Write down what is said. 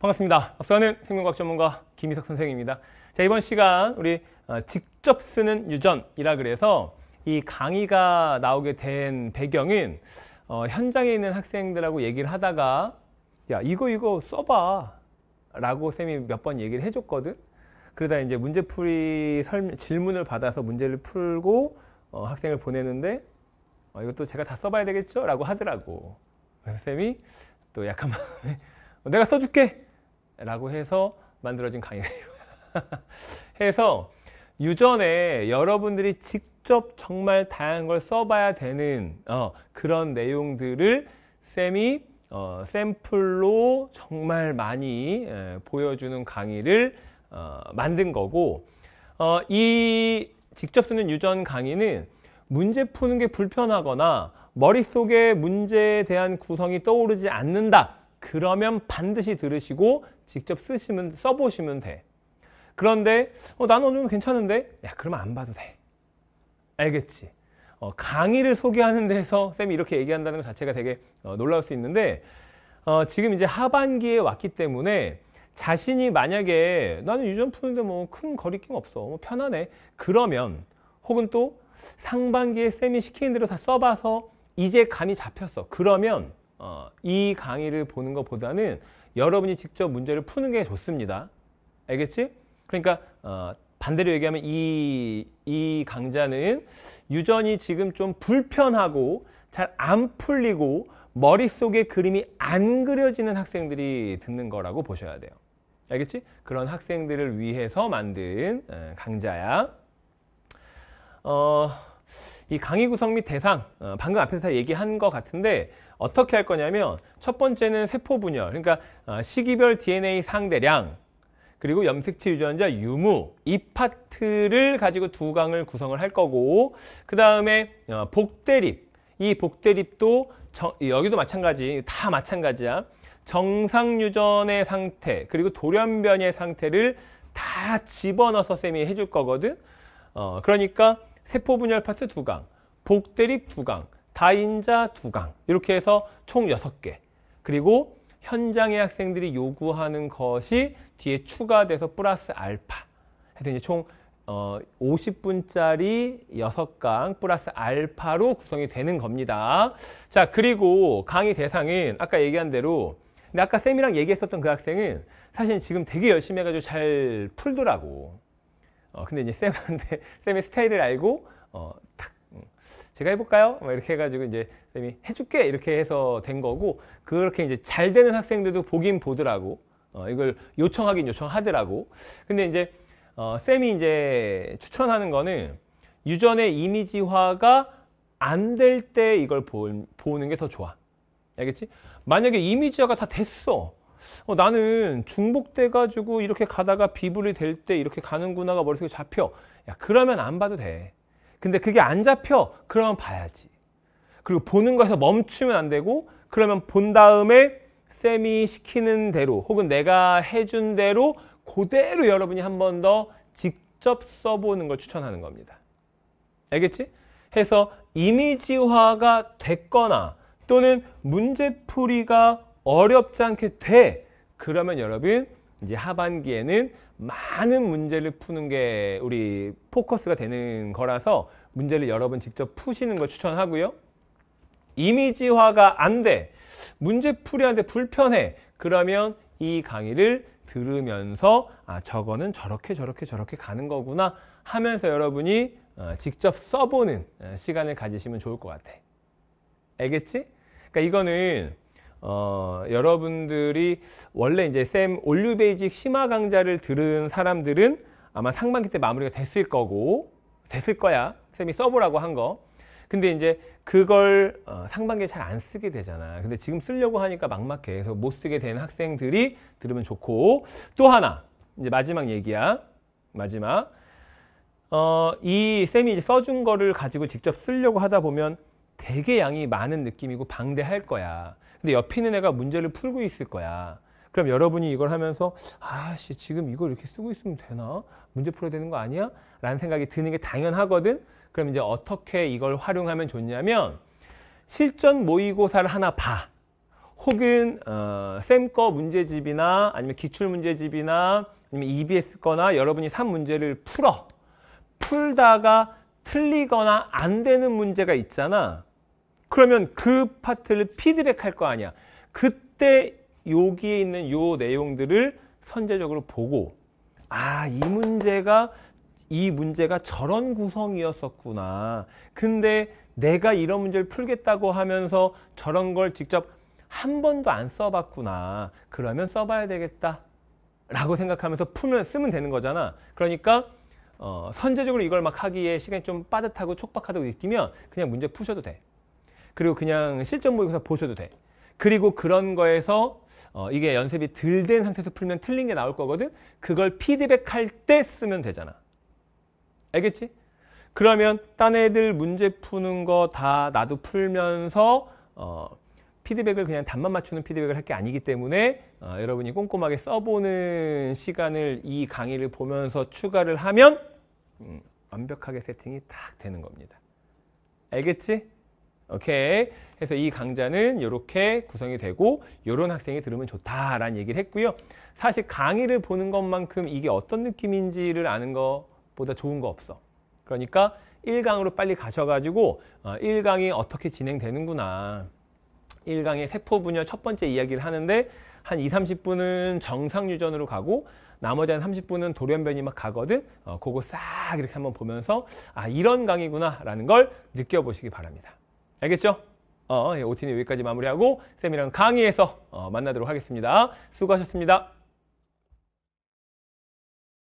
반갑습니다. 저는 생명과학 전문가 김희석 선생입니다. 자, 이번 시간 우리 어, 직접 쓰는 유전이라 그래서 이 강의가 나오게 된 배경은 어, 현장에 있는 학생들하고 얘기를 하다가 야, 이거 이거 써봐 라고 쌤이 몇 번 얘기를 해줬거든. 그러다 이제 문제풀이 설명, 질문을 받아서 문제를 풀고 어, 학생을 보내는데 어, 이것도 제가 다 써봐야 되겠죠? 라고 하더라고. 그래서 쌤이 또 약간 어, 내가 써줄게 라고 해서 만들어진 강의예요 해서 유전에 여러분들이 직접 정말 다양한 걸 써봐야 되는 어, 그런 내용들을 쌤이 어, 샘플로 정말 많이 에, 예, 보여주는 강의를 어, 만든 거고 어, 이 직접 쓰는 유전 강의는 문제 푸는 게 불편하거나 머릿속에 문제에 대한 구성이 떠오르지 않는다 그러면 반드시 들으시고 직접 쓰시면 써보시면 돼. 그런데 어, 난 오늘 괜찮은데? 야 그러면 안 봐도 돼. 알겠지? 어, 강의를 소개하는 데서 쌤이 이렇게 얘기한다는 것 자체가 되게 어, 놀라울 수 있는데 어, 지금 이제 하반기에 왔기 때문에 자신이 만약에 나는 유전 푸는데 뭐 큰 거리낌 없어 뭐 편하네 그러면 혹은 또 상반기에 쌤이 시키는 대로 다 써봐서 이제 감이 잡혔어 그러면 어, 이 강의를 보는 것보다는 여러분이 직접 문제를 푸는 게 좋습니다. 알겠지? 그러니까 어, 반대로 얘기하면 이, 이 강좌는 유전이 지금 좀 불편하고 잘 안 풀리고 머릿속에 그림이 안 그려지는 학생들이 듣는 거라고 보셔야 돼요. 알겠지? 그런 학생들을 위해서 만든 어, 강좌야. 어, 이 강의 구성 및 대상 어, 방금 앞에서 다 얘기한 것 같은데 어떻게 할 거냐면 첫 번째는 세포 분열 그러니까 어, 시기별 DNA 상대량 그리고 염색체 유전자 유무 이 파트를 가지고 두 강을 구성을 할 거고 그 다음에 어, 복대립 이 복대립도 정, 여기도 마찬가지 다 마찬가지야 정상 유전의 상태 그리고 돌연변의 상태를 다 집어넣어서 쌤이 해줄 거거든 어, 그러니까 세포 분열 파트 2강, 복대립 2강, 다인자 2강 이렇게 해서 총 6개 그리고 현장의 학생들이 요구하는 것이 뒤에 추가돼서 플러스 알파 해서 이제 총 어, 50분짜리 6강 플러스 알파로 구성이 되는 겁니다. 자, 그리고 강의 대상은 아까 얘기한 대로 근데 아까 쌤이랑 얘기했었던 그 학생은 사실 지금 되게 열심히 해가지고 잘 풀더라고. 어, 근데 이제 쌤한테 쌤의 스타일을 알고 어, 탁 음, 제가 해볼까요? 막 이렇게 해가지고 이제 쌤이 해줄게 이렇게 해서 된 거고 그렇게 이제 잘 되는 학생들도 보긴 보더라고 어, 이걸 요청하긴 요청하더라고 근데 이제 어, 쌤이 이제 추천하는 거는 유전의 이미지화가 안 될 때 이걸 보, 보는 게 더 좋아 알겠지? 만약에 이미지화가 다 됐어 어, 나는 중복돼 가지고 이렇게 가다가 비불이 될 때 이렇게 가는구나가 머릿속에 잡혀 야 그러면 안 봐도 돼 근데 그게 안 잡혀 그러면 봐야지 그리고 보는 거에서 멈추면 안 되고 그러면 본 다음에 쌤이 시키는 대로 혹은 내가 해준 대로 그대로 여러분이 한 번 더 직접 써보는 걸 추천하는 겁니다 알겠지? 해서 이미지화가 됐거나 또는 문제풀이가 어렵지 않게 돼. 그러면 여러분 이제 하반기에는 많은 문제를 푸는 게 우리 포커스가 되는 거라서 문제를 여러분 직접 푸시는 걸 추천하고요. 이미지화가 안 돼. 문제 풀이하는데 불편해. 그러면 이 강의를 들으면서 아 저거는 저렇게 저렇게 저렇게 가는 거구나 하면서 여러분이 어, 직접 써보는 어, 시간을 가지시면 좋을 것 같아. 알겠지? 그러니까 이거는 어, 여러분들이 원래 이제 쌤 올류베이직 심화 강좌를 들은 사람들은 아마 상반기 때 마무리가 됐을 거고 됐을 거야 쌤이 써보라고 한 거. 근데 이제 그걸 어, 상반기에 잘 안 쓰게 되잖아. 근데 지금 쓰려고 하니까 막막해. 그래서 못 쓰게 된 학생들이 들으면 좋고 또 하나 이제 마지막 얘기야. 마지막 어, 이 쌤이 이제 써준 거를 가지고 직접 쓰려고 하다 보면 되게 양이 많은 느낌이고 방대할 거야. 근데 옆에 있는 애가 문제를 풀고 있을 거야. 그럼 여러분이 이걸 하면서 아씨 지금 이걸 이렇게 쓰고 있으면 되나? 문제 풀어야 되는 거 아니야? 라는 생각이 드는 게 당연하거든. 그럼 이제 어떻게 이걸 활용하면 좋냐면 실전 모의고사를 하나 봐. 혹은 어, 쌤거 문제집이나 아니면 기출 문제집이나 아니면 EBS 거나 여러분이 산 문제를 풀어. 풀다가 틀리거나 안 되는 문제가 있잖아. 그러면 그 파트를 피드백할 거 아니야. 그때 여기에 있는 요 내용들을 선제적으로 보고 아, 이 문제가 이 문제가 저런 구성이었었구나. 근데 내가 이런 문제를 풀겠다고 하면서 저런 걸 직접 한 번도 안 써봤구나. 그러면 써봐야 되겠다. 라고 생각하면서 풀면 쓰면 되는 거잖아. 그러니까 어, 선제적으로 이걸 막 하기에 시간이 좀 빠듯하고 촉박하다고 느끼면 그냥 문제 푸셔도 돼. 그리고 그냥 실전 모의고사 보셔도 돼 그리고 그런 거에서 어, 이게 연습이 덜 된 상태에서 풀면 틀린 게 나올 거거든 그걸 피드백할 때 쓰면 되잖아 알겠지? 그러면 딴 애들 문제 푸는 거 다 나도 풀면서 어, 피드백을 그냥 단만 맞추는 피드백을 할 게 아니기 때문에 어, 여러분이 꼼꼼하게 써보는 시간을 이 강의를 보면서 추가를 하면 음, 완벽하게 세팅이 딱 되는 겁니다. 알겠지? 오케이. 그래서 이 강좌는 이렇게 구성이 되고 이런 학생이 들으면 좋다라는 얘기를 했고요. 사실 강의를 보는 것만큼 이게 어떤 느낌인지를 아는 것보다 좋은 거 없어. 그러니까 1강으로 빨리 가셔가지고 1강이 어, 어떻게 진행되는구나. 1강의 세포 분열첫 번째 이야기를 하는데 한 2, 0 30분은 정상 유전으로 가고 나머지 한 30분은 돌연변이 막 가거든. 어, 그거 싹 이렇게 한번 보면서 아 이런 강의구나 라는 걸 느껴보시기 바랍니다. 알겠죠? 어, 예, 오티는 여기까지 마무리하고 쌤이랑 강의에서 어, 만나도록 하겠습니다. 수고하셨습니다.